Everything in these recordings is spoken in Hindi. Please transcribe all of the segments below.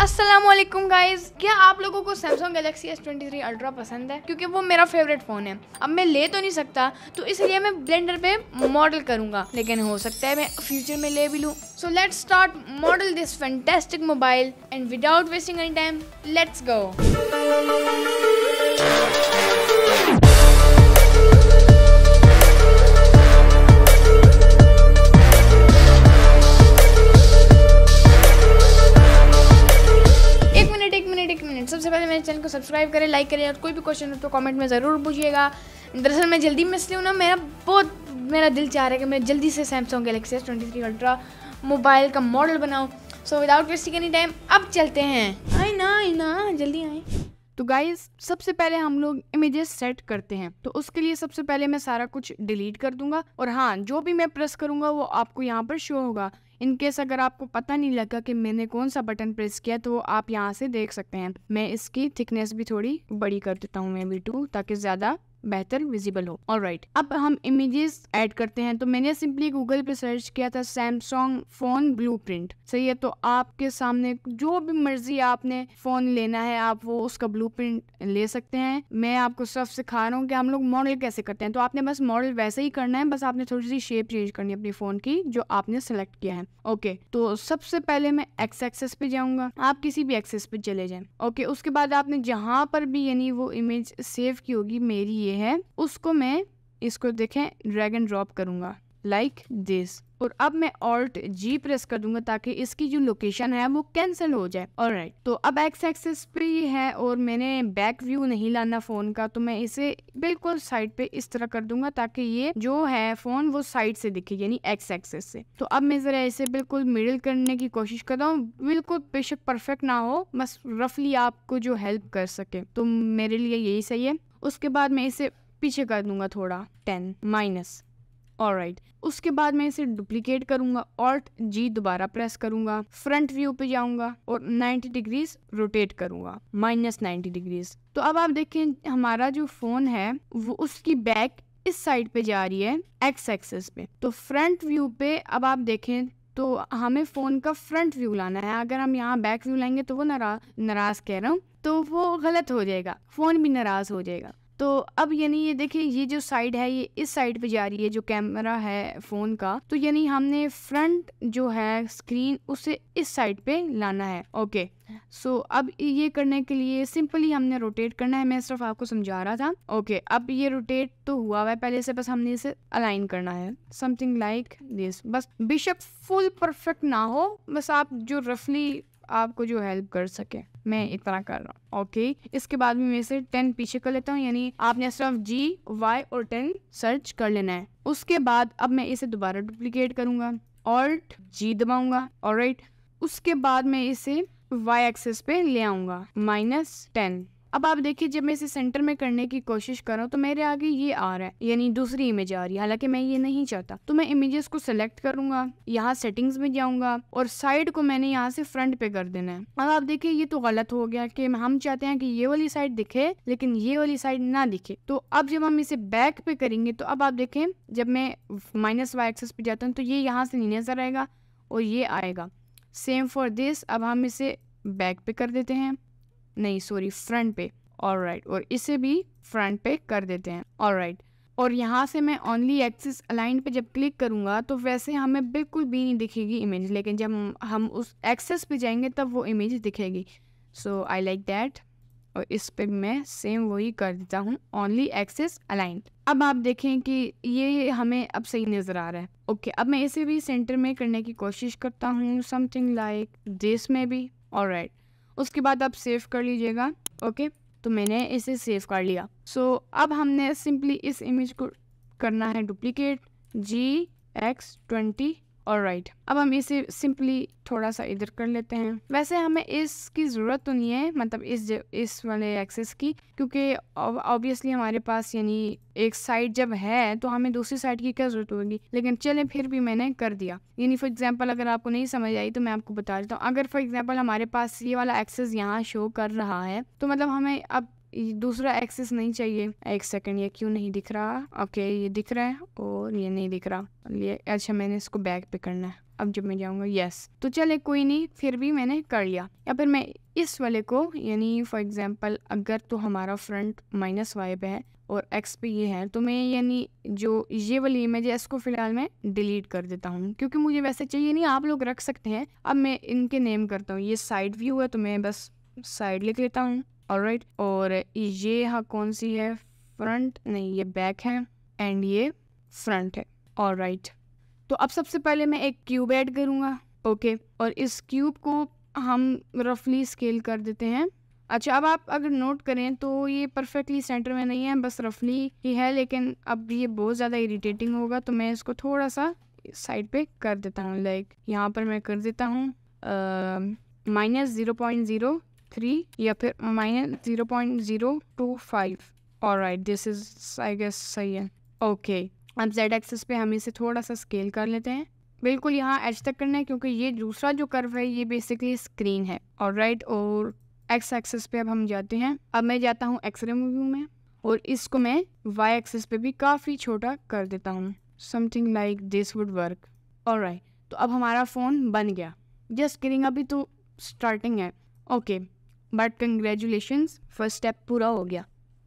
असलम गाइज क्या आप लोगों को Samsung Galaxy S twenty three Ultra पसंद है क्योंकि वो मेरा फेवरेट फ़ोन है अब मैं ले तो नहीं सकता तो इसलिए मैं ब्लेंडर पे मॉडल करूंगा लेकिन हो सकता है मैं फ्यूचर में ले भी लूँ so let start model this fantastic mobile and without wasting any time let's go सबसे पहले मेरे चैनल को सब्सक्राइब करें लाइक करें और कोई भी क्वेश्चन हो तो कमेंट में ज़रूर पूछिएगा दरअसल मैं जल्दी में इसलिए ना मेरा बहुत मेरा दिल चाह रहा है कि मैं जल्दी से Samsung Galaxy S twenty three Ultra mobile का मॉडल बनाऊँ so without wasting any time अब चलते हैं आए ना आए ना जल्दी आए तो गाइज सबसे पहले हम लोग इमेजेस सेट करते हैं तो उसके लिए सबसे पहले मैं सारा कुछ डिलीट कर दूंगा और हाँ जो भी मैं प्रेस करूंगा वो आपको यहाँ पर शो होगा इन केस अगर आपको पता नहीं लगा कि मैंने कौन सा बटन प्रेस किया तो आप यहाँ से देख सकते हैं मैं इसकी थिकनेस भी थोड़ी बड़ी कर देता हूँ मैं भी टू ताकि ज़्यादा बेहतर विजिबल हो और राइट अब हम इमेजेस ऐड करते हैं तो मैंने सिंपली गूगल पे सर्च किया था सैमसंग फोन ब्लू प्रिंट सही है तो आपके सामने जो भी मर्जी आपने फोन लेना है आप वो उसका ब्लू प्रिंट ले सकते हैं मैं आपको सिर्फ सिखा रहा हूँ कि हम लोग मॉडल कैसे करते हैं तो आपने बस मॉडल वैसे ही करना है बस आपने थोड़ी सी शेप चेंज करनी है अपनी फोन की जो आपने सेलेक्ट किया है ओके तो सबसे पहले मैं एक्स एक्सेस पे जाऊंगा आप किसी भी एक्सेस पे चले जाए ओके उसके बाद आपने जहाँ पर भी यानी वो इमेज सेव की होगी मेरी ये है उसको मैं इसको देखें ड्रैग एंड ड्रॉप करूंगा लाइक like दिस और अब मैं ऑल्ट जी प्रेस कर दूंगा ताकि इसकी जो लोकेशन है वो कैंसिल हो जाए और राइट तो अब एक्स एक्सेस पे ये है और मैंने बैक व्यू नहीं लाना फोन का तो मैं इसे बिल्कुल साइड पे इस तरह कर दूंगा ताकि ये जो है फोन वो साइड से दिखे यानी एक्स एक्सेस से तो अब मैं जरा इसे बिल्कुल मिडिल करने की कोशिश कर रहा हूँ बिल्कुल बेशक परफेक्ट ना हो बस रफली आपको जो हेल्प कर सके तो मेरे लिए यही सही है उसके बाद मैं इसे पीछे कर दूंगा थोड़ा टेन माइनस और राइट उसके बाद मैं इसे डुप्लीकेट करूंगा ऑल्ट जी दोबारा प्रेस करूंगा फ्रंट व्यू पे जाऊंगा और 90 डिग्रीज रोटेट करूंगा माइनस नाइन्टी डिग्रीज तो अब आप देखें हमारा जो फोन है वो उसकी बैक इस साइड पे जा रही है एक्स एक्सेस पे तो फ्रंट व्यू पे अब आप देखें तो हमें फ़ोन का फ्रंट व्यू लाना है अगर हम यहाँ बैक व्यू लाएंगे तो वो नरा नाराज़ कह रहा हूँ तो वो गलत हो जाएगा फ़ोन भी नाराज़ हो जाएगा तो अब यानी ये देखिए ये जो साइड है ये इस साइड पे जा रही है जो कैमरा है फ़ोन का तो यानी हमने फ्रंट जो है स्क्रीन उसे इस साइड पे लाना है ओके सो so, अब ये करने के लिए सिंपली हमने रोटेट करना है मैं सिर्फ आपको समझा रहा था ओके okay, अब ये रोटेट तो हुआ हुआ है पहले से बस हमने इसे अलाइन करना है समथिंग लाइक दिस बस बिशप फुल परफेक्ट ना हो बस आप जो रफली आपको जो हेल्प कर सके मैं इतना कर रहा हूँ ओके इसके बाद में मैं इसे टेन पीछे कर लेता हूँ यानी आपने सिर्फ जी वाई और टेन सर्च कर लेना है उसके बाद अब मैं इसे दोबारा डुप्लीकेट करूंगा ऑल्ट जी दबाऊंगा और उसके बाद मैं इसे वाई एक्सेस पे ले आऊंगा माइनस टेन अब आप देखिए जब मैं इसे सेंटर में करने की कोशिश कर रहा हूँ तो मेरे आगे ये आ रहा है यानी दूसरी इमेज आ रही है हालांकि मैं ये नहीं चाहता तो मैं इमेजेस को सिलेक्ट करूंगा यहाँ सेटिंग्स में जाऊंगा और साइड को मैंने यहाँ से फ्रंट पे कर देना है अब आप देखिए ये तो गलत हो गया कि हम चाहते हैं कि ये वाली साइड दिखे लेकिन ये वाली साइड ना दिखे तो अब जब हम इसे बैक पे करेंगे तो अब आप देखें जब मैं माइनस वाई एक्सेस पे जाता हूँ तो ये यहाँ से नहीं नजर आएगा और ये आएगा सेम फॉर दिस अब हम इसे बैक पे कर देते हैं नहीं सॉरी फ्रंट पे ऑल राइट और इसे भी फ्रंट पे कर देते हैं ऑल राइट और यहाँ से मैं ओनली एक्सिस अलाइन पे जब क्लिक करूँगा तो वैसे हमें बिल्कुल भी नहीं दिखेगी इमेज लेकिन जब हम उस एक्सेस पे जाएंगे तब वो इमेज दिखेगी सो आई लाइक दैट और इस पे मैं सेम वही कर देता हूँ ओनली एक्सेस अलाइन अब आप देखें कि ये हमें अब सही नज़र आ रहा है ओके okay, अब मैं इसे भी सेंटर में करने की कोशिश करता हूँ समथिंग लाइक दिस में भी और राइट right. उसके बाद आप सेव कर लीजिएगा ओके तो मैंने इसे सेव कर लिया सो so, अब हमने सिंपली इस इमेज को करना है डुप्लीकेट जी एक्स ट्वेंटी और राइट अब हम इसे सिंपली थोड़ा सा इधर कर लेते हैं वैसे हमें इसकी ज़रूरत तो नहीं है मतलब इस इस वाले एक्सेस की क्योंकि ऑब्वियसली हमारे पास यानी एक साइड जब है तो हमें दूसरी साइड की क्या ज़रूरत होगी लेकिन चले फिर भी मैंने कर दिया यानी फॉर एग्जाम्पल अगर आपको नहीं समझ आई तो मैं आपको बता देता हूँ अगर फॉर एग्जाम्पल हमारे पास ये वाला एक्सेस यहाँ शो कर रहा है तो मतलब हमें अब दूसरा एक्सेस नहीं चाहिए एक सेकंड ये क्यों नहीं दिख रहा ओके ये दिख रहा है और ये नहीं दिख रहा ये अच्छा मैंने इसको बैक पे करना है अब जब मैं जाऊँगा यस तो चले कोई नहीं फिर भी मैंने कर लिया या फिर मैं इस वाले को यानी फॉर एग्जांपल अगर तो हमारा फ्रंट माइनस वाइब पे है और एक्स पे ये है तो मैं यानी जो ये वाली इमेज है इसको फिलहाल मैं डिलीट कर देता हूँ क्योंकि मुझे वैसे चाहिए नहीं आप लोग रख सकते हैं अब मैं इनके नेम करता हूँ ये साइड व्यू है तो मैं बस साइड लिख लेता हूँ और राइट और ये यहाँ कौन सी है फ्रंट नहीं ये बैक है एंड ये फ्रंट है और राइट तो अब सबसे पहले मैं एक क्यूब ऐड करूँगा ओके और इस क्यूब को हम रफली स्केल कर देते हैं अच्छा अब आप अगर नोट करें तो ये परफेक्टली सेंटर में नहीं है बस रफली ही है लेकिन अब ये बहुत ज़्यादा इरिटेटिंग होगा तो मैं इसको थोड़ा सा साइड पे कर देता हूँ लाइक यहाँ पर मैं कर देता हूँ minus zero point zero three या फिर minus zero point zero two five और right this is I guess सही है ओके अब जेड एक्सेस पे हम इसे थोड़ा सा स्केल कर लेते हैं बिल्कुल यहाँ एच तक करना है क्योंकि ये दूसरा जो कर्व है ये बेसिकली स्क्रीन है और राइट और एक्स एक्सेस पे अब हम जाते हैं अब मैं जाता हूँ एक्सरे मूवी में और इसको मैं वाई एक्सेस पे भी काफ़ी छोटा कर देता हूँ something like this would work all right तो अब हमारा फ़ोन बन गया जस्ट किरिंग अभी तो स्टार्टिंग है okay okay. But congratulation first step पूरा हो गया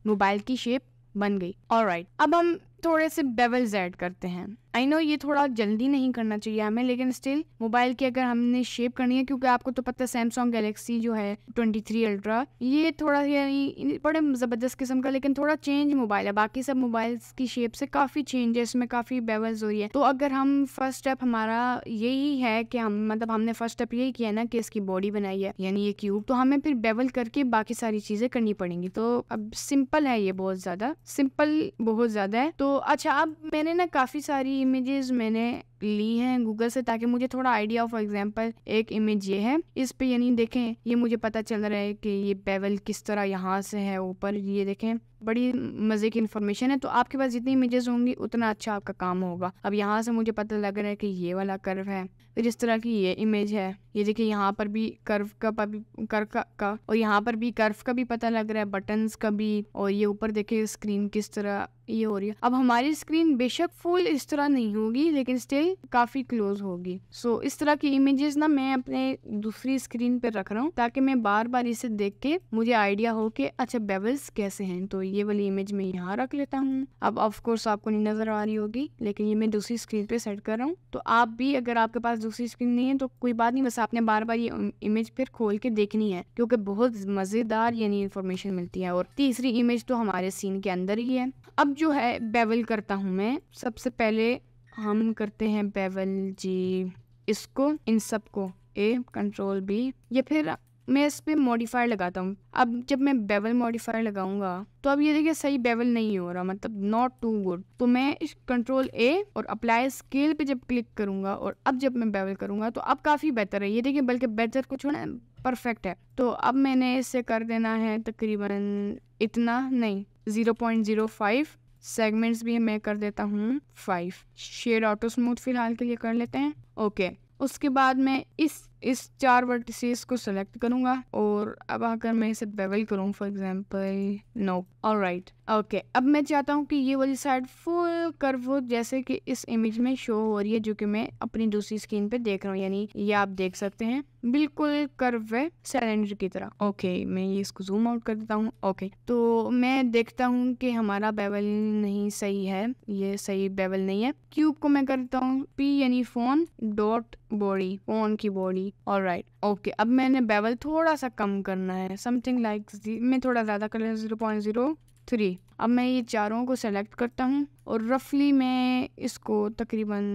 मोबाइल की शेप बन गई और राइट right, अब हम थोड़े से बेवल्स ऐड करते हैं आई नो ये थोड़ा जल्दी नहीं करना चाहिए हमें लेकिन स्टिल मोबाइल की अगर हमने शेप करनी है क्योंकि आपको तो पता है सैमसंग गैलेक्सी जो है ट्वेंटी थ्री अल्ट्रा ये थोड़ा यानी बड़े ज़बरदस्त किस्म का लेकिन थोड़ा चेंज मोबाइल है बाकी सब मोबाइल्स की शेप से काफ़ी चेंज है इसमें काफ़ी बेवल्स हो रही है तो अगर हम फर्स्ट स्टेप हमारा यही है कि हम मतलब हमने फर्स्ट स्टेप यही किया ना कि इसकी बॉडी बनाई है यानी ये क्यूब तो हमें फिर बेवल करके बाकी सारी चीज़ें करनी पड़ेंगी तो अब सिंपल है ये बहुत ज़्यादा सिंपल बहुत ज़्यादा है तो अच्छा अब मैंने ना काफ़ी सारी इमेजेस मैंने ली है गूगल से ताकि मुझे थोड़ा आइडिया फॉर एग्जाम्पल एक इमेज ये है इस पे यानी देखें ये मुझे पता चल रहा है कि ये पेवल किस तरह यहाँ से है ऊपर ये देखें बड़ी मज़े की इन्फॉर्मेशन है तो आपके पास जितनी इमेजेस होंगी उतना अच्छा आपका काम होगा अब यहाँ से मुझे पता लग रहा है कि ये वाला कर्व है फिर इस तरह की ये इमेज है ये देखिए यहाँ पर भी कर्व का कर का, का और यहाँ पर भी कर्व का भी पता लग रहा है बटन्स का भी और ये ऊपर देखिए स्क्रीन किस तरह ये हो रही है अब हमारी स्क्रीन बेशक फुल इस तरह नहीं होगी लेकिन स्टिल काफ़ी क्लोज होगी सो so, इस तरह की इमेजेस ना मैं अपने दूसरी स्क्रीन पर रख रहा हूँ ताकि मैं बार बार इसे देख के मुझे आइडिया हो कि अच्छा बेबल्स कैसे हैं तो ये वाली इमेज मैं यहाँ रख लेता हूँ अब ऑफकोर्स आपको नहीं नज़र आ रही होगी लेकिन ये मैं दूसरी स्क्रीन पे सेट कर रहा हूँ तो आप भी अगर आपके पास दूसरी स्क्रीन नहीं है तो कोई बात नहीं बस आपने बार बार ये इमेज फिर खोल के देखनी है क्योंकि बहुत मज़ेदार यानी इन्फॉर्मेशन मिलती है और तीसरी इमेज तो हमारे सीन के अंदर ही है अब जो है बेवल करता हूँ मैं सबसे पहले हम करते हैं बेवल जी इसको इन सब को ए कंट्रोल बी या फिर मैं इस पर मॉडिफायर लगाता हूँ अब जब मैं बेवल मॉडिफायर लगाऊंगा तो अब ये देखिए सही बेवल नहीं हो रहा मतलब नॉट टू गुड तो मैं इस कंट्रोल ए और अप्लाई स्केल पे जब क्लिक करूंगा और अब जब मैं बेवल करूंगा तो अब काफ़ी बेहतर है ये देखिए बल्कि बेहतर कुछ होना परफेक्ट है तो अब मैंने इसे कर देना है तकरीबन इतना नहीं zero point zero five segments भी मैं कर देता हूँ फाइव शेड ऑटो स्मूथ फिलहाल के लिए कर लेते हैं ओके okay. उसके बाद मैं इस इस चार वर्टिसेस को सेलेक्ट करूंगा और अब आकर मैं इसे बेवल करूँ for example no all right okay अब मैं चाहता हूँ कि ये वाली साइड फुल कर्व हो जैसे कि इस इमेज में शो हो रही है जो कि मैं अपनी दूसरी स्क्रीन पे देख रहा हूँ यानी ये आप देख सकते हैं बिल्कुल कर्व है सिलेंडर की तरह ओके मैं ये इसको जूम आउट कर देता हूँ ओके तो मैं देखता हूँ कि हमारा बेवल नहीं सही है ये सही बेवल नहीं है क्यूब को मैं करता हूँ पी यानी फोन डॉट बॉडी फोन की बॉडी थी और राइट ओके अब मैंने बेवल थोड़ा सा कम करना है समथिंग लाइक मैं थोड़ा ज़्यादा कर लेना जीरो पॉइंट ज़ीरो थ्री अब मैं ये चारों को सेलेक्ट करता हूँ और रफली मैं इसको तकरीबन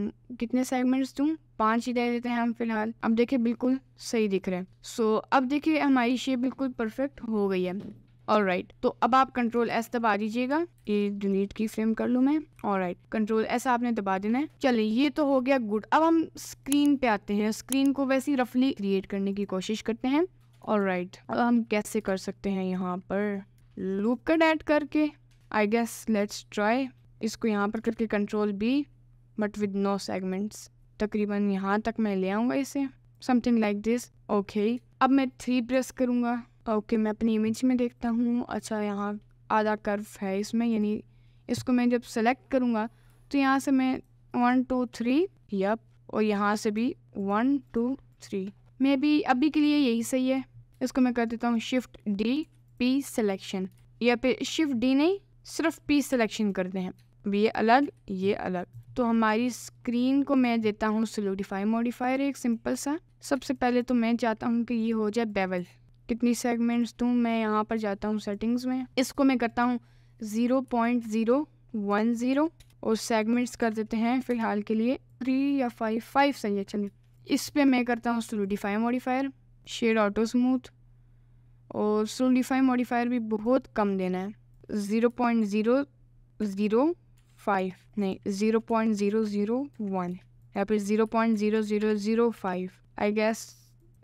कितने सेगमेंट्स दूँ पांच ही दे देते हैं हम फिलहाल अब देखिए बिल्कुल सही दिख रहे हैं सो so, अब देखिए हमारी शेप बिल्कुल परफेक्ट हो गई है ऑल राइट right. तो अब आप कंट्रोल एस दबा दीजिएगा ये डिलीट की फ्रेम कर लू मैं ऑल राइट कंट्रोल एस आपने दबा देना है चले ये तो हो गया गुड अब हम स्क्रीन पे आते हैं स्क्रीन को वैसे रफली क्रिएट करने की कोशिश करते हैं ऑल राइट right. अब हम कैसे कर सकते हैं यहाँ पर लूप कट ऐड करके आई गेस लेट्स ट्राई इसको यहाँ पर करके control B but with no segments तकरीबन यहाँ तक मैं ले आऊँगा इसे समथिंग लाइक दिस ओके अब मैं थ्री प्रेस करूँगा ओके मैं अपनी इमेज में देखता हूँ अच्छा यहाँ आधा कर्व है इसमें यानी इसको मैं जब सेलेक्ट करूँगा तो यहाँ से मैं वन टू थ्री यप और यहाँ से भी one two three maybe अभी के लिए यही सही है इसको मैं कर देता हूँ शिफ्ट डी पी सिलेक्शन या फिर शिफ्ट डी नहीं सिर्फ पी सिलेक्शन करते हैं अब ये अलग ये अलग तो हमारी स्क्रीन को मैं देता हूँ सोलिडिफाई मॉडिफायर एक सिंपल सा सबसे पहले तो मैं चाहता हूँ कि ये हो जाए बेवल कितनी सेगमेंट्स दूँ मैं यहाँ पर जाता हूँ सेटिंग्स में इसको मैं करता हूँ zero point zero one zero और सेगमेंट्स कर देते हैं फ़िलहाल के लिए थ्री या फाइव फाइव सही है चलिए इस पर मैं करता हूँ solidify modifier shade auto smooth और सोलिडिफाई मॉडिफायर भी बहुत कम देना है zero point zero zero five नहीं zero point zero zero one या फिर zero point zero zero zero five I guess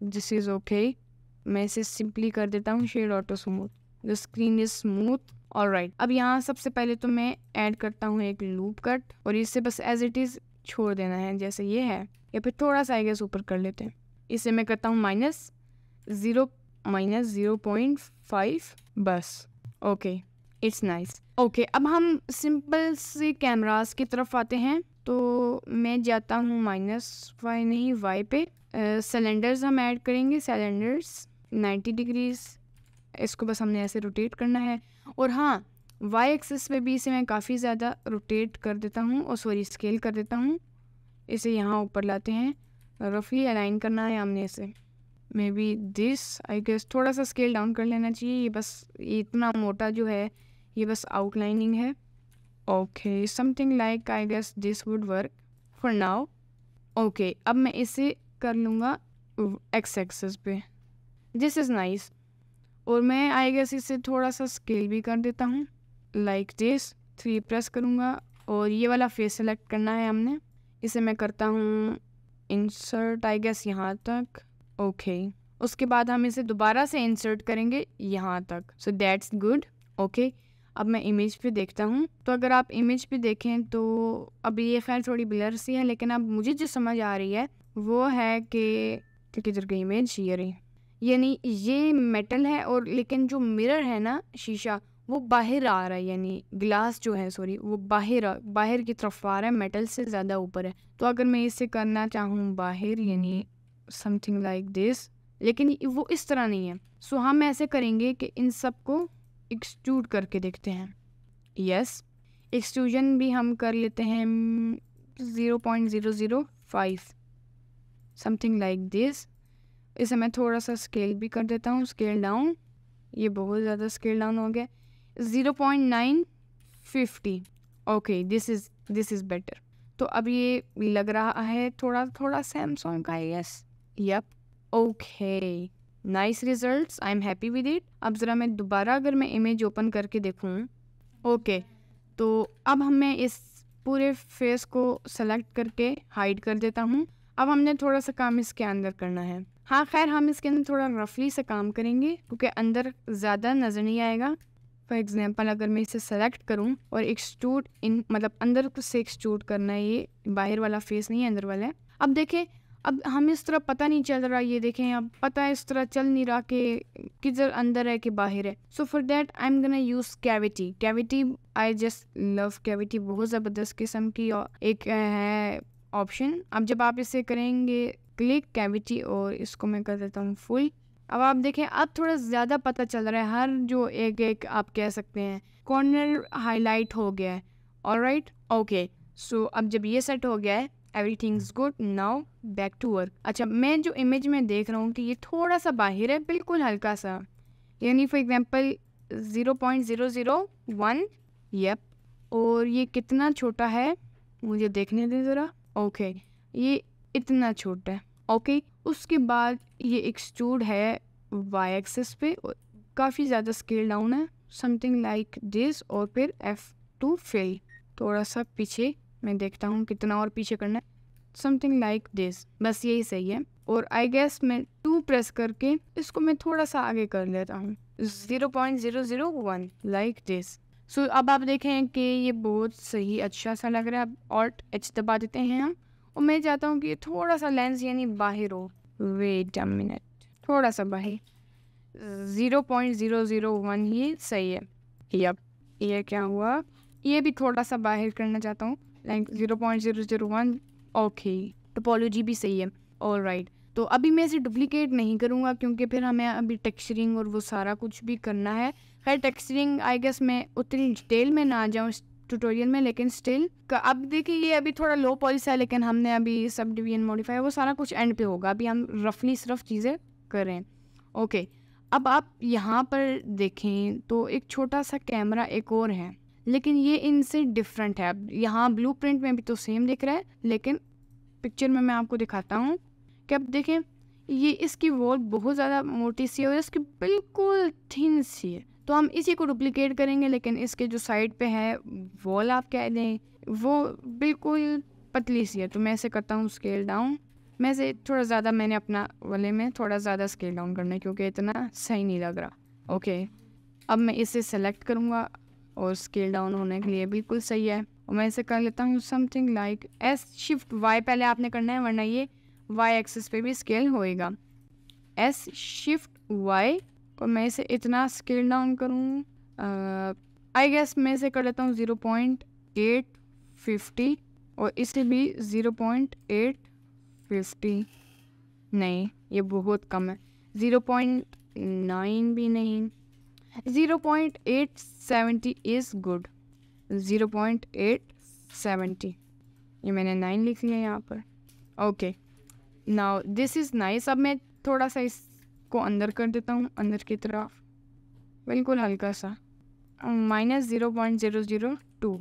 this is okay मैं इसे सिंपली कर देता हूँ shade auto smooth the screen is smooth all right अब यहाँ सबसे पहले तो मैं ऐड करता हूँ एक लूप कट और इसे बस एज इट इज़ छोड़ देना है जैसे ये है या फिर थोड़ा सा आएगा ऊपर कर लेते हैं इसे मैं करता हूँ minus zero minus zero point five बस ओके इट्स नाइस ओके अब हम सिंपल से कैमरास की तरफ आते हैं तो मैं जाता हूँ माइनस वाई नहीं वाई पे सिलेंडर्स uh, हम ऐड करेंगे सिलेंडर्स 90 डिग्रीज इसको बस हमने ऐसे रोटेट करना है और हाँ वाई एक्सेस पे भी इसे मैं काफ़ी ज़्यादा रोटेट कर देता हूँ और सॉरी स्केल कर देता हूँ इसे यहाँ ऊपर लाते हैं रफली अलाइन करना है हमने इसे maybe this I guess थोड़ा सा स्केल डाउन कर लेना चाहिए ये बस ये इतना मोटा जो है ये बस आउटलाइनिंग है okay something like I guess this would work for now okay अब मैं इसे कर लूँगा एक्स uh, एक्सेस पे दिस इज़ नाइस और मैं आई गेस इसे थोड़ा सा स्केल भी कर देता हूँ लाइक दिस थ्री प्रेस करूँगा और ये वाला फेस सेलेक्ट करना है हमने इसे मैं करता हूँ इंसर्ट आई गेस यहाँ तक ओके okay. उसके बाद हम इसे दोबारा से इंसर्ट करेंगे यहाँ तक सो दैट्स गुड ओके अब मैं इमेज पे देखता हूँ तो अगर आप इमेज पे देखें तो अब ये खैर थोड़ी ब्लर सी है लेकिन अब मुझे जो समझ आ रही है वो है कि किधर गई इमेज ये रही यानी ये मेटल है और लेकिन जो मिरर है ना शीशा वो बाहर आ रहा है यानी ग्लास जो है सॉरी वो बाहर बाहर की तरफ आ रहा है मेटल से ज़्यादा ऊपर है तो अगर मैं इसे करना चाहूँ बाहर यानी समथिंग लाइक दिस लेकिन वो इस तरह नहीं है सो हम ऐसे करेंगे कि इन सब को एक्सट्रूड करके देखते हैं यस yes, भी हम कर लेते हैं zero point zero zero five something like this इसे मैं थोड़ा सा स्केल भी कर देता हूँ स्केल डाउन ये बहुत ज़्यादा स्केल डाउन हो गया zero point nine fifty okay this is this is better तो अब ये लग रहा है थोड़ा थोड़ा सैमसंग का yes yup okay nice results I am happy with it अब ज़रा मैं दोबारा अगर मैं इमेज ओपन करके देखूँ ओके okay, तो अब हमें इस पूरे फेस को सेलेक्ट करके हाइड कर देता हूँ अब हमने थोड़ा सा काम इसके अंदर करना है हाँ खैर हम इसके अंदर थोड़ा रफली से काम करेंगे क्योंकि अंदर ज़्यादा नज़र नहीं आएगा फॉर एग्ज़ाम्पल अगर मैं इसे सेलेक्ट करूँ और एक्सट्रूड इन मतलब अंदर से एक्सट्रूड करना है ये बाहर वाला फेस नहीं है अंदर वाला है अब देखें अब हमें इस तरह पता नहीं चल रहा ये देखें अब पता है इस तरह चल नहीं रहा कि किधर अंदर है कि बाहर है so for that I am gonna use cavity cavity I just love cavity बहुत ज़बरदस्त किस्म की एक है ऑप्शन अब जब आप इसे करेंगे क्लिक कैविटी और इसको मैं कर देता हूँ फुल अब आप देखें अब थोड़ा ज़्यादा पता चल रहा है हर जो एक एक आप कह सकते हैं कॉर्नर हाईलाइट हो गया है और राइट ओके सो अब जब ये सेट हो गया है everything is good now back to work अच्छा मैं जो इमेज में देख रहा हूँ कि ये थोड़ा सा बाहर है बिल्कुल हल्का सा यानी for example zero point zero zero one yup और ये कितना छोटा है मुझे देखने दें ज़रा ओके okay. ये इतना छोटा है ओके उसके बाद ये एक स्टूड है वाई एक्सेस पे काफ़ी ज़्यादा स्केल डाउन है समथिंग लाइक दिस और फिर एफ टू फिल थोड़ा सा पीछे मैं देखता हूँ कितना और पीछे करना है समथिंग लाइक दिस बस यही सही है और आई गेस मैं टू प्रेस करके इसको मैं थोड़ा सा आगे कर लेता हूँ zero point zero zero one like this so अब आप देखें कि ये बहुत सही अच्छा सा लग रहा है अब ऑल्ट एच दबा देते हैं हम और मैं चाहता हूँ कि ये थोड़ा सा लेंस यानी बाहर हो वेट अ मिनट थोड़ा सा बाहर zero point zero zero one ही सही है यप ये क्या हुआ ये भी थोड़ा सा बाहर करना चाहता हूँ like zero point zero zero one okay topology भी सही है ऑल राइट right. तो अभी मैं इसे डुप्लीकेट नहीं करूँगा क्योंकि फिर हमें अभी टेक्सचरिंग और वो सारा कुछ भी करना है खैर टेक्सचरिंग आई गेस मैं उतनी डिटेल में ना जाऊँ इस ट्यूटोरियल में लेकिन स्टिल अब देखिए ये अभी थोड़ा लो पॉलिस है लेकिन हमने अभी सब डिवीजन मॉडिफाई वो सारा कुछ एंड पे होगा अभी हम रफली सिर्फ चीज़ें करें ओके okay, अब आप यहाँ पर देखें तो एक छोटा सा कैमरा एक और है लेकिन ये इनसे डिफरेंट है अब यहाँ ब्लू प्रिंट में भी तो सेम दिख रहा है लेकिन पिक्चर में मैं आपको दिखाता हूँ कि अब देखें ये इसकी वॉल बहुत ज़्यादा मोटी सी है और इसकी बिल्कुल थिन सी है तो हम इसी को डुप्लिकेट करेंगे लेकिन इसके जो साइड पे है वॉल आप कह दें वो बिल्कुल पतली सी है तो मैं इसे करता हूँ स्केल डाउन मैं से थोड़ा ज़्यादा मैंने अपना वाले में थोड़ा ज़्यादा स्केल डाउन करना है क्योंकि इतना सही नहीं लग रहा ओके अब मैं इसे सेलेक्ट करूँगा और स्केल डाउन होने के लिए बिल्कुल सही है और मैं इसे कर लेता हूँ something like S shift Y पहले आपने करना है वरना ये वाई एक्सेस पे भी स्केल होएगा एस शिफ्ट वाई और मैं इसे इतना स्केल डाउन करूँ आई गेस मैं इसे कर लेता हूँ ज़ीरो पॉइंट एट फिफ्टी और इसे भी ज़ीरो पॉइंट एट फिफ्टी नहीं ये बहुत कम है ज़ीरो पॉइंट नाइन भी नहीं zero point eight seventy is good zero point eight seventy ये मैंने नाइन लिख लिया यहाँ पर okay now this is nice अब मैं थोड़ा सा इस को अंदर कर देता हूँ अंदर की तरफ बिल्कुल हल्का सा minus zero point zero zero two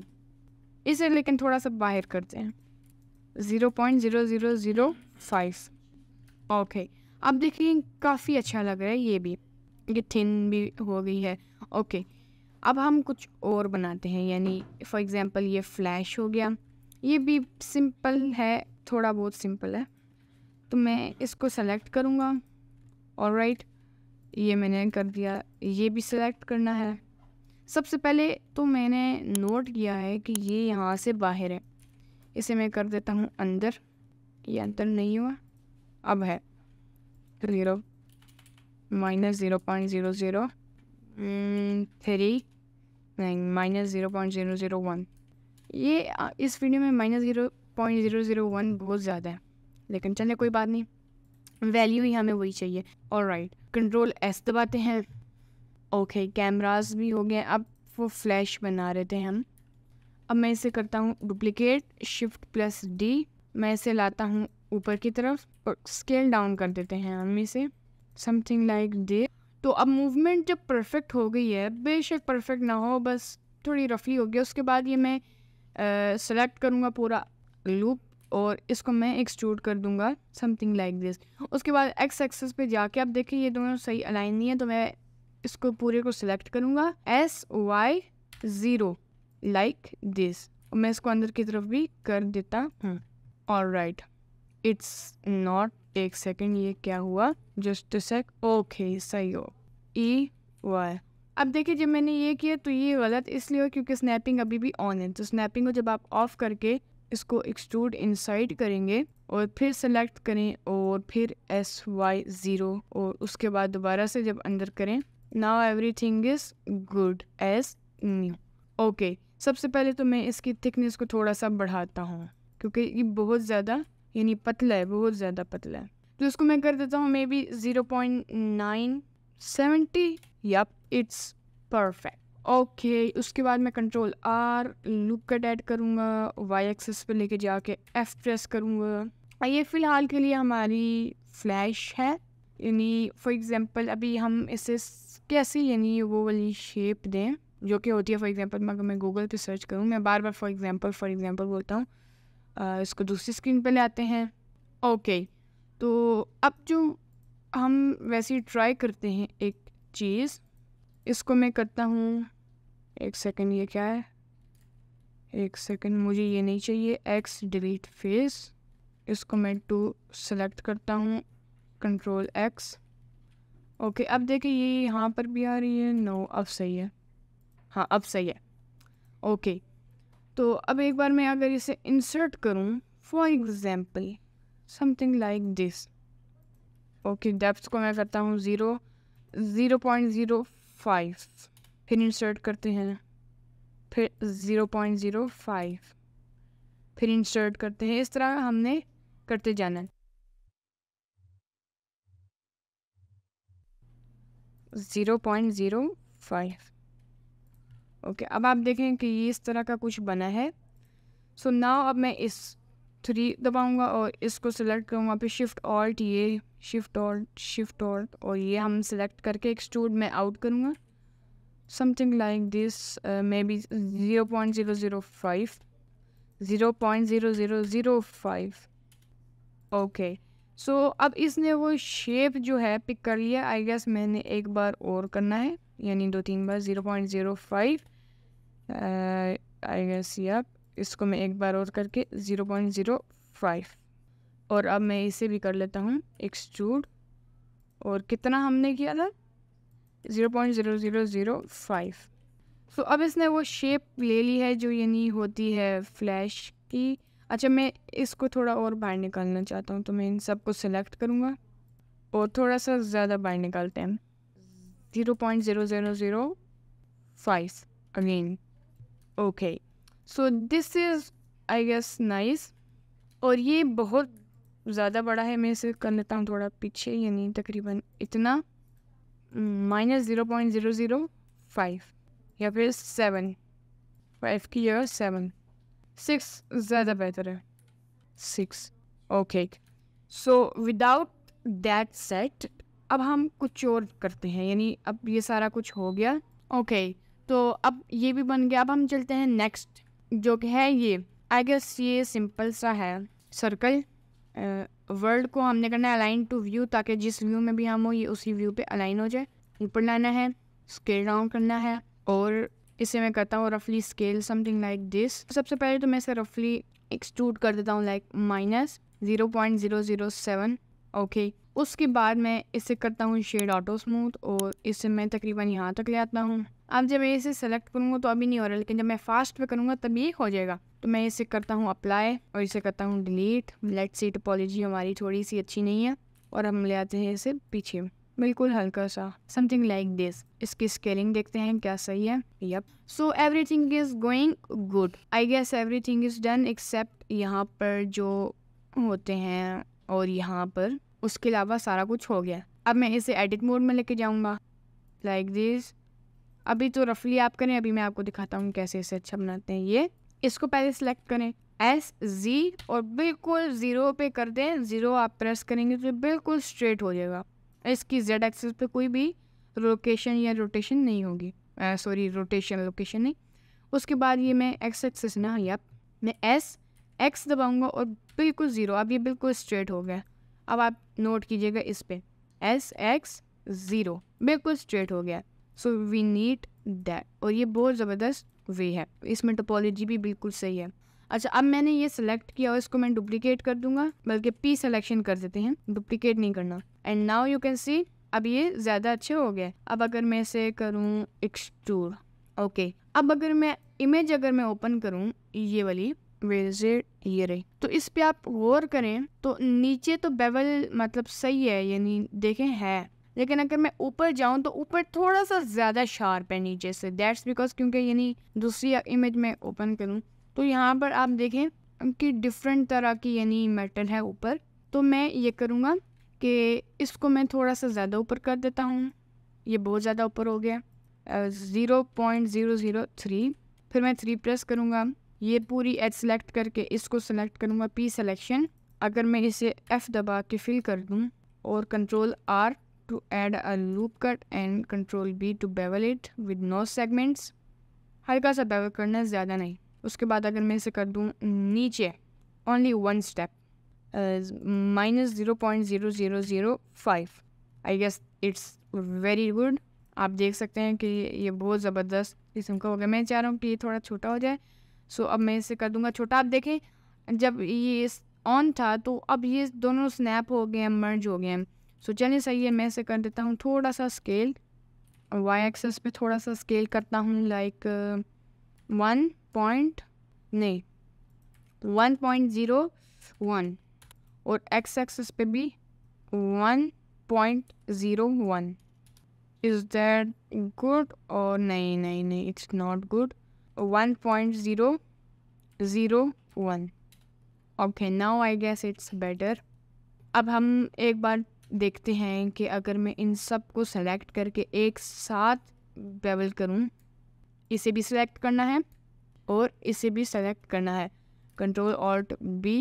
इसे लेकिन थोड़ा सा बाहर करते हैं zero point zero zero zero five okay अब देखिए काफ़ी अच्छा लग रहा है ये भी ये थिन भी हो गई है ओके okay. अब हम कुछ और बनाते हैं यानी फॉर एग्ज़ाम्पल ये फ्लैश हो गया ये भी सिंपल है थोड़ा बहुत सिंपल है तो मैं इसको सेलेक्ट करूँगा और राइट ये मैंने कर दिया ये भी सिलेक्ट करना है सबसे पहले तो मैंने नोट किया है कि ये यहाँ से बाहर है इसे मैं कर देता हूँ अंदर ये अंदर नहीं हुआ अब है zero minus zero point zero zero three नहीं minus zero point zero zero one ये इस वीडियो में minus zero point zero zero one बहुत ज़्यादा है लेकिन चले कोई बात नहीं वैल्यू ही हमें वही चाहिए और राइट कंट्रोल एस दबाते हैं ओके कैमरास भी हो गए अब वो फ्लैश बना रहे थे हम अब मैं इसे करता हूँ डुप्लिकेट शिफ्ट प्लस डी मैं इसे लाता हूँ ऊपर की तरफ और स्केल डाउन कर देते हैं हम इसे समथिंग लाइक दे तो अब मूवमेंट जब परफेक्ट हो गई है बेशक परफेक्ट ना हो बस थोड़ी रफली हो गई उसके बाद ये मैं सेलेक्ट करूँगा पूरा लूप और इसको मैं एक्सट्रूड कर दूंगा समथिंग लाइक दिस उसके बाद एक्स एक्सेस पे जाके आप देखें ये दोनों सही अलाइन नहीं है तो मैं इसको पूरे को सिलेक्ट करूंगा S Y zero like this मैं इसको अंदर की तरफ भी कर देता हूँ और राइट इट्स नॉट एक सेकेंड ये क्या हुआ जस्ट सेक ओके सही हो ई e वाई अब देखिए जब मैंने ये किया तो ये गलत इसलिए हो क्योंकि स्नैपिंग अभी भी ऑन है तो स्नैपिंग को जब आप ऑफ करके इसको एक्सट्रूड इनसाइड करेंगे और फिर सेलेक्ट करें और फिर एस वाई ज़ीरो और उसके बाद दोबारा से जब अंदर करें now everything is good as new okay सबसे पहले तो मैं इसकी थिकनेस को थोड़ा सा बढ़ाता हूँ क्योंकि ये बहुत ज़्यादा यानी पतला है बहुत ज़्यादा पतला है तो इसको मैं कर देता हूँ maybe zero point nine seventy या इट्स परफेक्ट ओके उसके बाद मैं control R loop cut add करूँगा वाई एक्सेस पे लेके जाके एफ़ प्रेस करूँगा ये फ़िलहाल के लिए हमारी फ्लैश है यानी फॉर एग्ज़ाम्पल अभी हम इसे कैसे यानी वो वाली शेप दें जो कि होती है फॉर एग्ज़ाम्पल अगर मैं गूगल पे सर्च करूँ मैं बार बार फॉर एग्ज़ाम्पल फॉर एग्ज़ाम्पल बोलता हूँ इसको दूसरी स्क्रीन पे ले आते हैं ओके okay, तो अब जो हम वैसे ट्राई करते हैं एक चीज़ इसको मैं करता हूँ एक सेकंड ये क्या है एक सेकंड मुझे ये नहीं चाहिए एक्स डिलीट फेस इसको मैं टू सेलेक्ट करता हूँ कंट्रोल एक्स ओके अब देखिए ये यहाँ पर भी आ रही है नो अब सही है हाँ अब सही है ओके तो अब एक बार मैं अगर इसे इंसर्ट करूँ for example something like this okay depth को मैं करता हूँ zero zero point zero five फिर इंसर्ट करते हैं फिर ज़ीरो पॉइंट ज़ीरो फाइव फिर इंसर्ट करते हैं इस तरह हमने करते जाना है zero point zero five okay अब आप देखें कि ये इस तरह का कुछ बना है सो so नाव अब मैं इस थ्री दबाऊंगा और इसको सिलेक्ट करूँगा फिर शिफ्ट ऑल्ट ये शिफ्ट ऑल्ट शिफ्ट ऑल्ट और ये हम सिलेक्ट करके एक स्टूड में आउट करूँगा something like this maybe zero point zero zero five zero point zero zero zero five okay so अब इसने वो शेप जो है पिक कर लिया आई गेस मैंने एक बार और करना है यानी दो तीन बार zero point zero five I guess yup इसको मैं एक बार और करके ज़ीरो पॉइंट ज़ीरो फाइव और अब मैं इसे भी कर लेता हूँ एक्सट्रूड और कितना हमने किया था zero point zero zero zero five so तो अब इसने वो शेप ले ली है जो यानी होती है फ्लैश की अच्छा मैं इसको थोड़ा और बाहर निकालना चाहता हूँ तो मैं इन सबको सिलेक्ट करूँगा और थोड़ा सा ज़्यादा बाहर निकालते हैं zero point zero zero zero five again okay so this is I guess nice और ये बहुत ज़्यादा बड़ा है मैं इसे कर लेता हूँ थोड़ा पीछे यानी तकरीबन इतना minus zero point zero zero five या फिर सेवन फाइव की जगह सेवन सिक्स ज़्यादा बेहतर है six okay so without that set अब हम कुछ और करते हैं यानी अब ये सारा कुछ हो गया ओके okay, तो अब ये भी बन गया अब हम चलते हैं नेक्स्ट जो कि है ये आई गेस ये सिंपल सा है सर्कल वर्ल्ड को हमने करना है अलाइन टू व्यू ताकि जिस व्यू में भी हम हो ये उसी व्यू पे अलाइन हो जाए ऊपर लाना है स्केल डाउन करना है और इसे मैं करता हूँ रफली स्केल समथिंग लाइक दिस सबसे पहले तो मैं इसे रफली एक्सट्रूड कर देता हूँ like minus zero point zero zero seven okay उसके बाद मैं इसे करता हूँ शेड ऑटो स्मूथ और इसे मैं तकरीबन यहाँ तक ले आता हूँ अब जब मैं इसे सेलेक्ट करूँगा तो अभी नहीं हो रहा लेकिन जब मैं फास्ट पे करूँगा तब ये हो जाएगा तो मैं इसे करता हूँ अप्लाई और इसे करता हूँ डिलीट लेट सी टोपोलॉजी हमारी थोड़ी सी अच्छी नहीं है और हम ले आते हैं इसे पीछे बिल्कुल हल्का सा समथिंग लाइक दिस इसकी स्केलिंग देखते हैं क्या सही है yup so everything is going good I guess everything is done except यहाँ पर जो होते हैं और यहाँ पर उसके अलावा सारा कुछ हो गया अब मैं इसे एडिट मोड में लेके जाऊँगा लाइक दिस अभी तो रफली आप करें अभी मैं आपको दिखाता हूँ कैसे इसे अच्छा बनाते हैं ये इसको पहले सेलेक्ट करें एस जी और बिल्कुल ज़ीरो पे कर दें ज़ीरो आप प्रेस करेंगे तो बिल्कुल स्ट्रेट हो जाएगा इसकी जेड एक्सेस पे कोई भी लोकेशन या रोटेशन नहीं होगी सॉरी रोटेशन लोकेशन नहीं उसके बाद ये मैं एक्स एक्सेस ना या मैं एस एक्स दबाऊँगा और बिल्कुल ज़ीरो अब ये बिल्कुल स्ट्रेट हो गया अब आप नोट कीजिएगा इस पर एस एक्स ज़ीरो बिल्कुल स्ट्रेट हो गया सो वी नीड दैट और ये बहुत ज़बरदस्त वे है इसमें टोपोलॉजी भी बिल्कुल सही है अच्छा अब मैंने ये सिलेक्ट किया और इसको मैं डुप्लीकेट कर दूंगा बल्कि पी सिलेक्शन कर देते हैं डुप्लीकेट नहीं करना and now you can see अब ये ज़्यादा अच्छे हो गए अब अगर मैं इसे करूँ एक्सटूर ओके अब अगर मैं इमेज अगर मैं ओपन करूँ ये वाली विजिट ये रही तो इस पे आप गौर करें तो नीचे तो बेवल मतलब सही है यानी देखें है लेकिन अगर मैं ऊपर जाऊं तो ऊपर थोड़ा सा ज़्यादा शार्प है नीचे से दैट्स बिकॉज क्योंकि यानी दूसरी इमेज मैं ओपन करूं तो यहाँ पर आप देखें कि डिफरेंट तरह की यानी मेटल है ऊपर तो मैं ये करूँगा कि इसको मैं थोड़ा सा ज़्यादा ऊपर कर देता हूँ ये बहुत ज़्यादा ऊपर हो गया zero point zero zero three फिर मैं थ्री प्रेस करूँगा ये पूरी एच सेलेक्ट करके इसको सेलेक्ट करूँगा पी सेलेक्शन अगर मैं इसे एफ़ दबा के फिल कर दूँ और control R to add a loop cut and control B to bevel it with no segments हल्का सा बेवल करना ज़्यादा नहीं उसके बाद अगर मैं इसे कर दूँ नीचे only one step minus zero point zero zero zero five I guess it's very good आप देख सकते हैं कि ये बहुत ज़बरदस्त किस्म का हो गया मैं चाह रहा हूँ कि ये थोड़ा छोटा हो जाए सो अब मैं इसे कर दूंगा छोटा आप देखें जब ये ऑन था तो अब ये दोनों स्नैप हो गए हैं मर्ज हो गए हैं सो चलिए सही है मैं इसे कर देता हूँ थोड़ा सा स्केल वाई एक्सेस पे थोड़ा सा स्केल करता हूँ लाइक वन पॉइंट नहीं वन पॉइंट ज़ीरो वन और एक्स एक्सेस पे भी one point zero one is that good और नहीं नहीं नहीं it's not good 1.001 okay now I guess it's better अब हम एक बार देखते हैं कि अगर मैं इन सब को सेलेक्ट करके एक साथ बेबल करूं इसे भी सिलेक्ट करना है और इसे भी सेलेक्ट करना है कंट्रोल ऑल्ट बी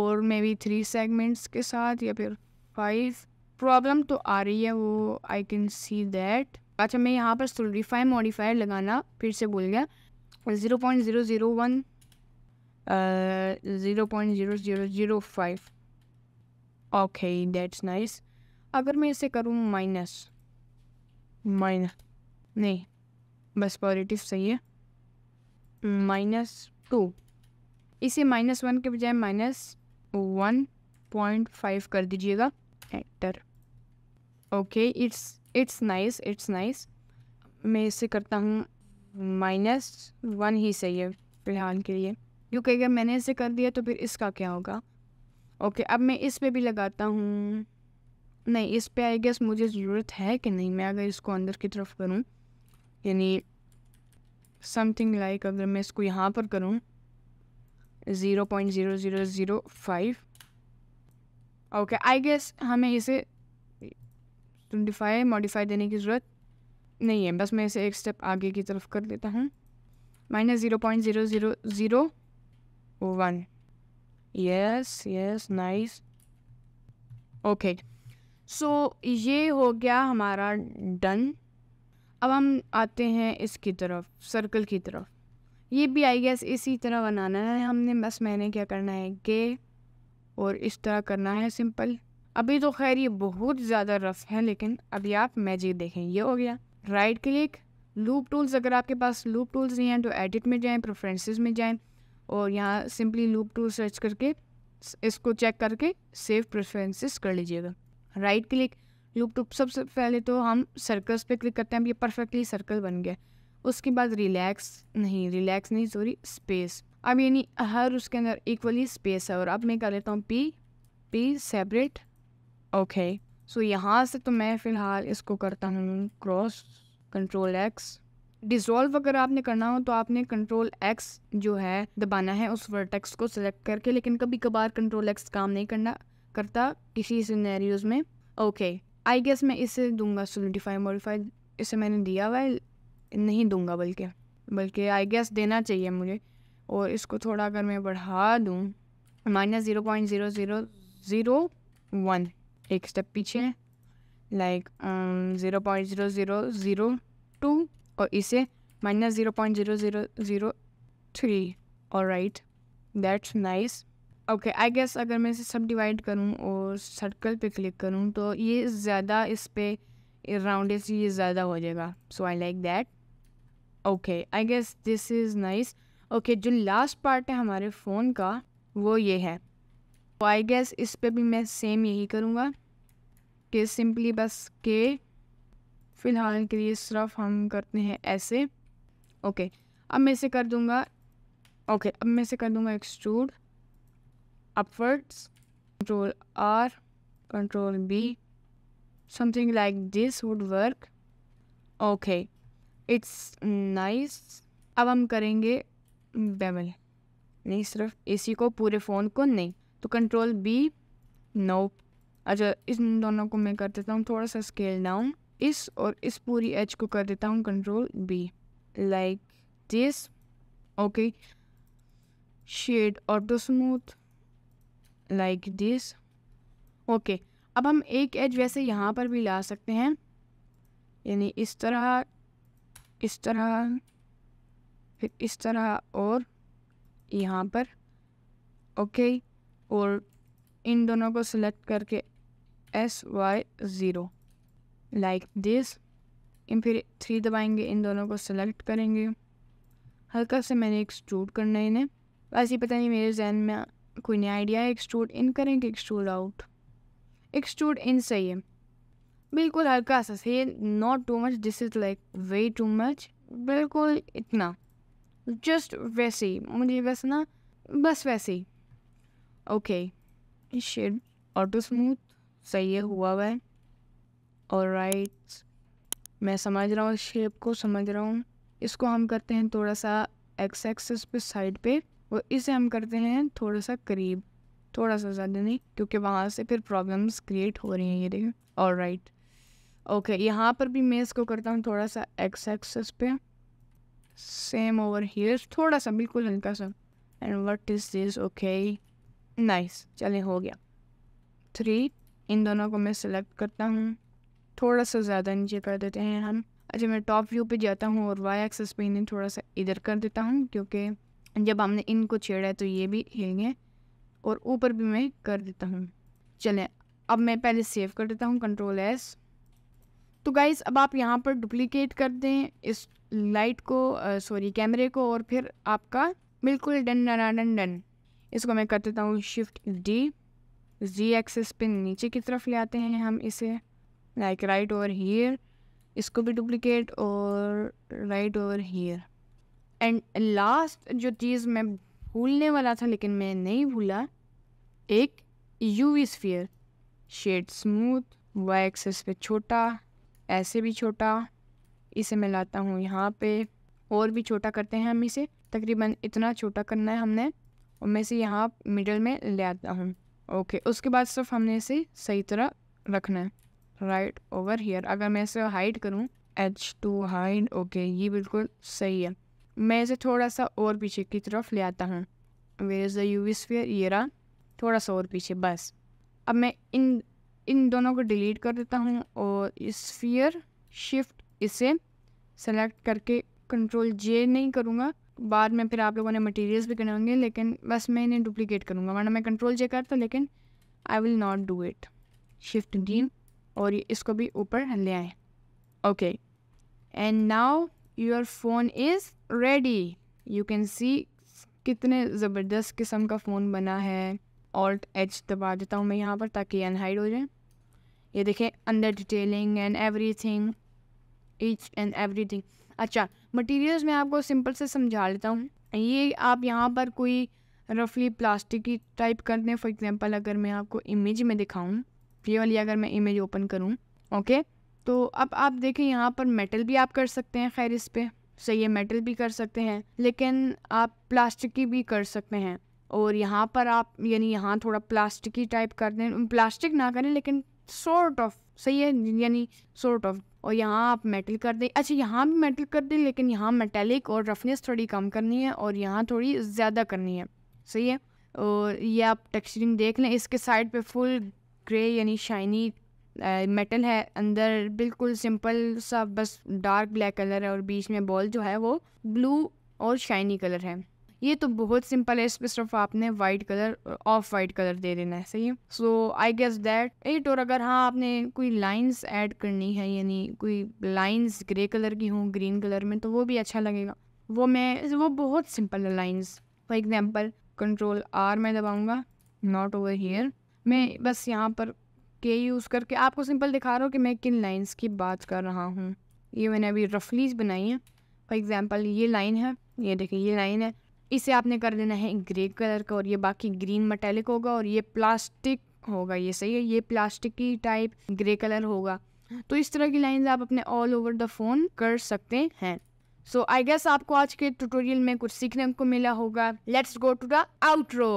और मे बी थ्री सेगमेंट्स के साथ या फिर फाइव प्रॉब्लम तो आ रही है वो आई कैन सी दैट अच्छा मैं यहाँ पर सोलिफाई मॉडिफायर लगाना फिर से भूल गया zero point zero zero one zero point zero zero zero five okay that's nice अगर मैं इसे करूँ माइनस माइनस नहीं बस पॉजिटिव सही है माइनस टू इसे माइनस वन के बजाय माइनस वन पॉइंट फाइव कर दीजिएगा enter okay it's it's nice it's nice मैं इसे करता हूँ माइनस वन ही सही है फिलहाल के लिए क्योंकि अगर मैंने इसे कर दिया तो फिर इसका क्या होगा ओके अब मैं इस पे भी लगाता हूँ नहीं इस पे आई गेस मुझे ज़रूरत है कि नहीं मैं अगर इसको अंदर की तरफ करूँ यानी समथिंग लाइक अगर मैं इसको यहाँ पर करूँ zero point zero zero zero five okay I guess हमें इसे फाइव मॉडिफाई देने की ज़रूरत नहीं है बस मैं इसे एक स्टेप आगे की तरफ कर देता हूँ minus zero point zero zero zero one yes yes nice okay so ये हो गया हमारा डन अब हम आते हैं इसकी तरफ सर्कल की तरफ ये भी आई गैस इसी तरह बनाना है हमने बस मैंने क्या करना है गे और इस तरह करना है सिंपल अभी तो खैर ये बहुत ज़्यादा रफ है लेकिन अभी आप मैजिक देखें ये हो गया राइट क्लिक लूप टूल्स अगर आपके पास लूप टूल्स नहीं हैं तो एडिट में जाएं प्रेफरेंसेस में जाएं और यहाँ सिंपली लूप टूल सर्च करके इसको चेक करके सेव प्रेफरेंसेस कर लीजिएगा राइट क्लिक लूप टूल सबसे पहले तो हम सर्कल्स पे क्लिक करते हैं अब ये परफेक्टली सर्कल बन गया उसके बाद रिलैक्स नहीं रिलैक्स नहीं सॉरी स्पेस अब यानी हर उसके अंदर इक्वली स्पेस है और अब मैं कर लेता हूँ P P separate okay so so, यहाँ से तो मैं फ़िलहाल इसको करता हूँ क्रॉस कंट्रोल एक्स डिसॉल्व अगर आपने करना हो तो आपने कंट्रोल एक्स जो है दबाना है उस वर्टेक्स को सिलेक्ट करके लेकिन कभी कभार कंट्रोल एक्स काम नहीं करना करता किसी सिनेरियोज में ओके आई गेस मैं इसे दूंगा सोलिडिफाई मॉडिफाई इसे मैंने दिया हुआ है नहीं दूंगा बल्कि बल्कि आई गेस देना चाहिए मुझे और इसको थोड़ा अगर मैं बढ़ा दूँ minus zero point zero zero zero one एक स्टेप पीछे like zero point zero zero zero two और इसे minus zero point zero zero zero three all right that's nice okay I guess अगर मैं इसे सब डिवाइड करूँ और सर्कल पे क्लिक करूँ तो ये ज़्यादा इस पर राउंड ये ज़्यादा हो जाएगा so I like that okay I guess this is nice okay जो लास्ट पार्ट है हमारे फ़ोन का वो ये है तो आई गेस इस पर भी मैं सेम यही करूँगा कि सिंपली बस के फ़िलहाल के लिए सिर्फ हम करते हैं ऐसे ओके अब मैं इसे कर दूँगा ओके अब मैं इसे कर दूँगा extrude upwards control R control B something like this would work okay it's nice अब हम करेंगे बेवल नहीं सिर्फ इसी को पूरे फ़ोन को नहीं तो कंट्रोल बी नो अच्छा इन दोनों को मैं कर देता हूँ थोड़ा सा स्केल डाउन इस और इस पूरी एज को कर देता हूँ control B like this okay shade auto smooth like this okay अब हम एक एज वैसे यहाँ पर भी ला सकते हैं यानी इस तरह इस तरह फिर इस तरह और यहाँ पर ओके okay, और इन दोनों को सिलेक्ट करके S Y zero like this फिर थ्री दबाएंगे इन दोनों को सेलेक्ट करेंगे हल्का से मैंने एक्सट्रूड करना है इन्हें वैसे पता नहीं मेरे जहन में कोई नया आइडिया है एक्सट्रूड इन करें कि एक्सट्रूड आउट एक्सट्रूड इन सही है बिल्कुल हल्का सा सही है not too much this is like way too much बिल्कुल इतना जस्ट वैसे ही मुझे बस ना बस वैसे ही ओके शेड ऑटो स्मूथ सही है हुआ वह और राइट मैं समझ रहा हूँ इस शेप को समझ रहा हूँ इसको हम करते हैं थोड़ा सा एक्स एक्सेस पे साइड पे और इसे हम करते हैं थोड़ा सा करीब थोड़ा सा ज़्यादा नहीं क्योंकि वहाँ से फिर प्रॉब्लम्स क्रिएट हो रही हैं ये देखें और राइट ओके यहाँ पर भी मैं इसको करता हूँ थोड़ा सा एक्स एक्सेस पे सेम ओवर हियर थोड़ा सा बिल्कुल हल्का सा and what is this okay nice चले हो गया थ्री इन दोनों को मैं सेलेक्ट करता हूँ थोड़ा सा ज़्यादा नीचे कर देते हैं हम अच्छा मैं टॉप व्यू पे जाता हूँ और वाई एक्सेस पे इन्हें थोड़ा सा इधर कर देता हूँ क्योंकि जब हमने इनको छेड़ा है तो ये भी हिलेंगे और ऊपर भी मैं कर देता हूँ चलें अब मैं पहले सेव कर देता हूँ कंट्रोल एस तो गाइज अब आप यहाँ पर डुप्लीकेट कर दें इस लाइट को सॉरी कैमरे को और फिर आपका बिल्कुल डन डन डन डन इसको मैं कर देता हूँ शिफ्ट डी जी एक्सेस पे नीचे की तरफ ले आते हैं हम इसे लाइक राइट ओवर हीयर इसको भी डुप्लिकेट और right over here and last जो चीज़ मैं भूलने वाला था लेकिन मैं नहीं भूला एक U V sphere shade smooth Y axis पे छोटा ऐसे भी छोटा इसे मैं लाता हूँ यहाँ पे और भी छोटा करते हैं हम इसे तकरीबन इतना छोटा करना है हमने और मैं इसे यहाँ मिडल में ले आता हूँ ओके okay, उसके बाद सिर्फ हमने इसे सही तरह रखना है राइट ओवर हेयर अगर मैं इसे हाइड करूँ एच टू हाइड ओके ये बिल्कुल सही है मैं इसे थोड़ा सा और पीछे की तरफ ले आता हूँ where is the U V sphere ये रहा थोड़ा सा और पीछे बस अब मैं इन इन दोनों को डिलीट कर देता हूँ और स्फीयर शिफ्ट इसे सेलेक्ट करके कंट्रोल जे नहीं करूँगा बाद में फिर आप लोगों ने मटेरियल्स भी करने होंगे लेकिन बस मैं इन्हें डुप्लीकेट करूँगा वरना मैं कंट्रोल जे करता लेकिन I will not do it shift D और इसको भी ऊपर ले आए okay and now your phone is ready you can see कितने ज़बरदस्त किस्म का फ़ोन बना है ऑल्ट एच दबा देता हूँ मैं यहाँ पर ताकि अनहाइड हो जाए ये देखें under detailing and everything each and everything अच्छा मटेरियल्स मैं आपको सिंपल से समझा लेता हूँ ये आप यहाँ पर कोई रफली प्लास्टिक की टाइप कर दें फॉर एग्ज़ाम्पल अगर मैं आपको इमेज में दिखाऊँ ये वाली अगर मैं इमेज ओपन करूँ ओके तो अब आप देखें यहाँ पर मेटल भी आप कर सकते हैं खैर इस पर सही है मेटल भी कर सकते हैं लेकिन आप प्लास्टिक की भी कर सकते हैं और यहाँ पर आप यानी यहाँ थोड़ा प्लास्टिक ही टाइप कर दें प्लास्टिक ना करें लेकिन सॉर्ट ऑफ सही है यानी सॉर्ट ऑफ और यहाँ आप मेटल कर दें अच्छा यहाँ भी मेटल कर दें लेकिन यहाँ मेटेलिक और रफनेस थोड़ी कम करनी है और यहाँ थोड़ी ज़्यादा करनी है सही है और ये आप टेक्सचरिंग देख लें इसके साइड पे फुल ग्रे यानी शाइनी मेटल है अंदर बिल्कुल सिंपल सा बस डार्क ब्लैक कलर है और बीच में बॉल जो है वो ब्लू और शाइनी कलर है ये तो बहुत सिंपल है इस पर सिर्फ आपने white colour off white colour दे देना है सही so I guess that it और अगर हाँ आपने कोई लाइन्स ऐड करनी है यानी कोई लाइन्स ग्रे कलर की हों ग्रीन कलर में तो वो भी अच्छा लगेगा वो मैं वो बहुत सिंपल है lines for example control R मैं दबाऊँगा नॉट ओवर हीयर मैं बस यहाँ पर के यूज़ करके आपको सिंपल दिखा रहा हूँ कि मैं किन लाइन्स की बात कर रहा हूँ ये मैंने अभी रफलीज बनाई है फॉर एग्ज़ाम्पल ये लाइन है ये देखिए ये लाइन है इसे आपने कर देना है ग्रे कलर का और ये बाकी ग्रीन मटेलिक होगा और ये प्लास्टिक होगा ये सही है ये प्लास्टिक की टाइप ग्रे कलर होगा तो इस तरह की लाइंस आप अपने ऑल ओवर द फ़ोन कर सकते हैं सो आई गेस आपको आज के ट्यूटोरियल में कुछ सीखने को मिला होगा let's go to the outro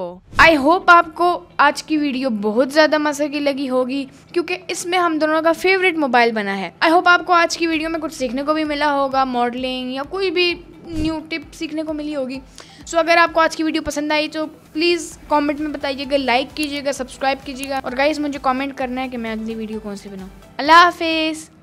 I hope आपको आज की वीडियो बहुत ज़्यादा मजे की लगी होगी क्योंकि इसमें हम दोनों का फेवरेट मोबाइल बना है आई होप आपको आज की वीडियो में कुछ सीखने को भी मिला होगा मॉडलिंग या कोई भी न्यू टिप सीखने को मिली होगी सो अगर आपको आज की वीडियो पसंद आई तो प्लीज़ कमेंट में बताइएगा लाइक कीजिएगा सब्सक्राइब कीजिएगा और गाइस मुझे कमेंट करना है कि मैं अगली वीडियो कौन सी बनाऊँ अल्लाह हाफिज़